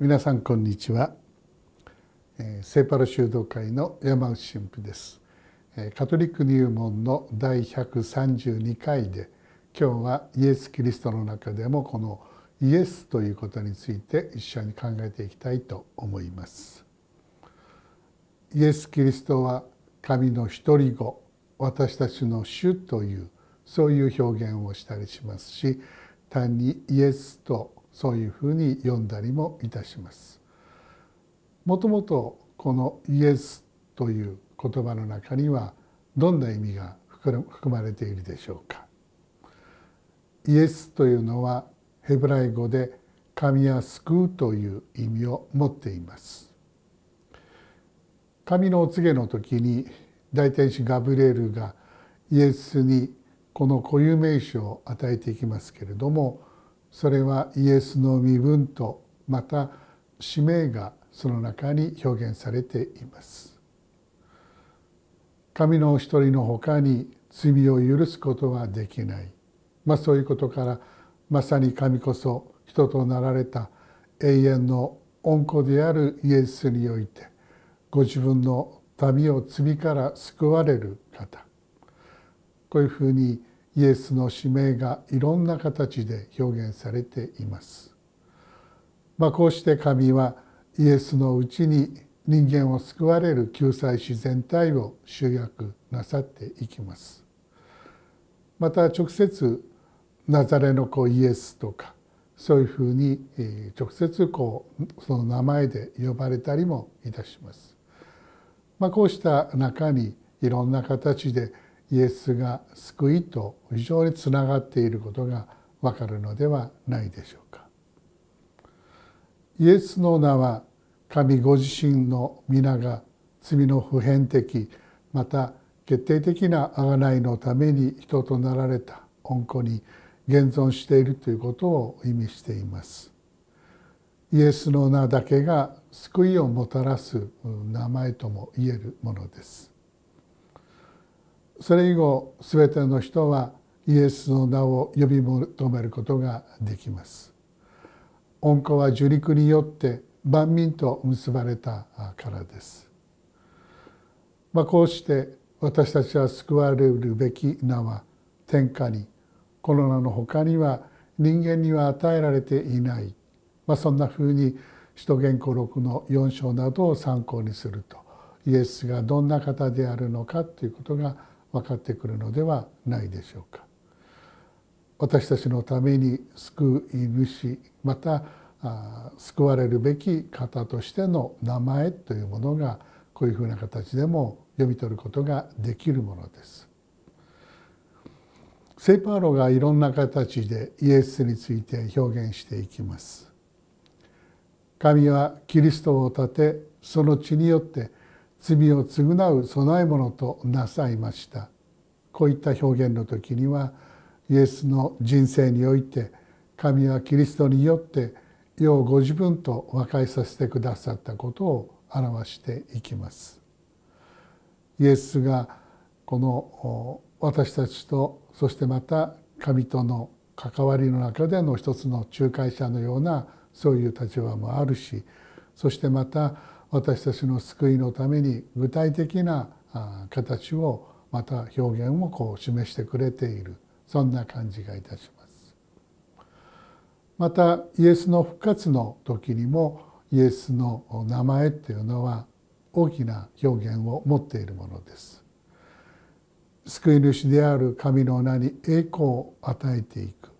皆さんこんにちは、えー、セーパル修道会の山内神父です、えー、カトリック入門の第132回で今日はイエス・キリストの中でもこのイエスということについて一緒に考えていきたいと思いますイエス・キリストは神の独り子私たちの主というそういう表現をしたりしますし単にイエスとそういうふうに読んだりもいたします。もともとこのイエスという言葉の中にはどんな意味が含まれているでしょうかイエスというのはヘブライ語で神は救うという意味を持っています神のお告げの時に大天使ガブレールがイエスにこの固有名詞を与えていきますけれどもそれはイエスの身分とまた使命がその中に表現されています神の一人のほかに罪を許すことはできないまあそういうことからまさに神こそ人となられた永遠の恩子であるイエスにおいてご自分の民を罪から救われる方こういうふうにイエスの使命がいろんな形で表現されています。まあ、こうして神はイエスのうちに人間を救われる救済自全体を集約なさっていきます。また直接ナザレの子イエスとかそういうふうに直接こうその名前で呼ばれたりもいたします。まあ、こうした中にいろんな形でイエスが救いと非常につながっていることがわかるのではないでしょうかイエスの名は神ご自身の皆が罪の普遍的また決定的な贖いのために人となられた恩子に現存しているということを意味していますイエスの名だけが救いをもたらす名前とも言えるものですそれ以後全ての人はイエスの名を呼び求めることができます恩子は受陸によって万民と結ばれたからです、まあ、こうして私たちは救われるべき名は天下にコロナの他には人間には与えられていない、まあ、そんなふうに使徒言語録の4章などを参考にするとイエスがどんな方であるのかということが分かってくるのではないでしょうか。私たちのために救い主また救われるべき方としての名前というものがこういうふうな形でも読み取ることができるものです。聖パーロがいろんな形でイエスについて表現していきます。神はキリストを立てその血によって罪を償う供え物となさいましたこういった表現の時にはイエスの人生において神はキリストによって世をご自分と和解させてくださったことを表していきます。イエスがこの私たちとそしてまた神との関わりの中での一つの仲介者のようなそういう立場もあるしそしてまた私たちの救いのために具体的な形をまた表現をこう示してくれているそんな感じがいたします。またイエスの復活の時にもイエスの名前っていうのは大きな表現を持っているものです。救い主である神の名に栄光を与えていく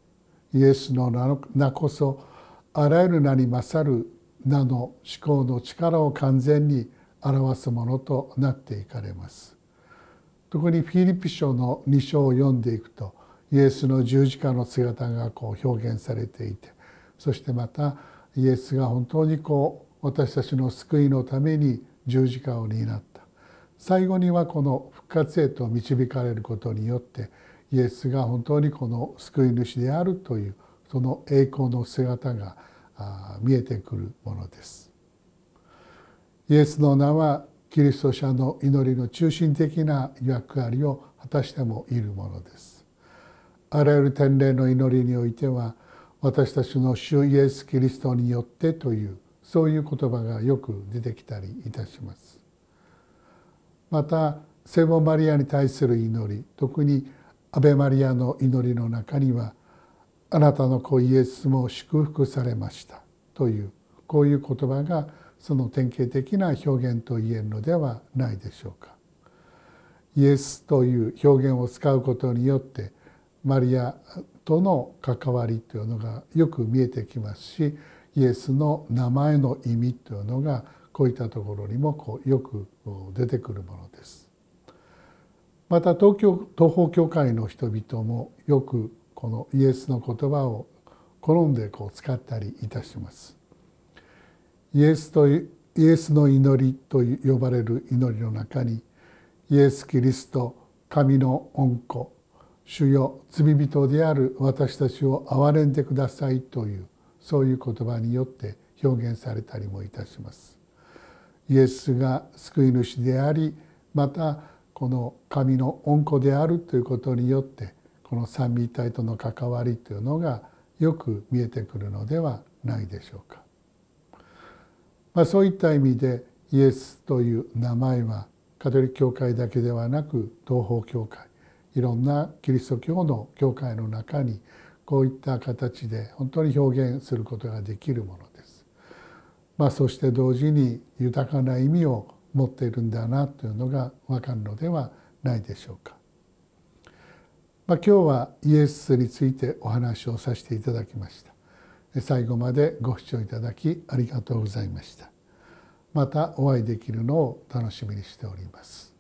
イエスの名こそあらゆる名に勝るなの思考の力を完全に表すものとなっていかれます。特にフィリピ書の2章を読んでいくとイエスの十字架の姿がこう表現されていてそしてまたイエスが本当にこう私たちの救いのために十字架を担った最後にはこの復活へと導かれることによってイエスが本当にこの救い主であるというその栄光の姿が見えてくるものですイエスの名はキリスト者の祈りの中心的な役割を果たしてもいるものですあらゆる天礼の祈りにおいては私たちの主イエス・キリストによってというそういう言葉がよく出てきたりいたしますまた聖母マリアに対する祈り特にアベマリアの祈りの中には「あなたの子イエスも祝福されました」というこういう言葉がその典型的な表現と言えるのではないでしょうか。イエスという表現を使うことによってマリアとの関わりというのがよく見えてきますしイエスの名前の意味というのがこういったところにもこうよく出てくるものです。また東京東方教会の人々もよくこのイエスの言葉を好んでこう使ったりいたします。イエスとイエスの祈りと呼ばれる祈りの中にイエス・キリスト神の御子主よ罪人である私たちを憐れんでくださいというそういう言葉によって表現されたりもいたします。イエスが救い主でありまたこの神の御子であるということによってこの三位一体との関わりというのがよく見えてくるのではないでしょうか。まあ、そういった意味でイエスという名前はカトリック教会だけではなく東方教会いろんなキリスト教の教会の中にこういった形で本当に表現することができるものです。まあ、そして同時に豊かな意味を持っているんだなというのが分かるのではないでしょうか。まあ、今日はイエスについてお話をさせていただきました最後までご視聴いただきありがとうございましたまたお会いできるのを楽しみにしております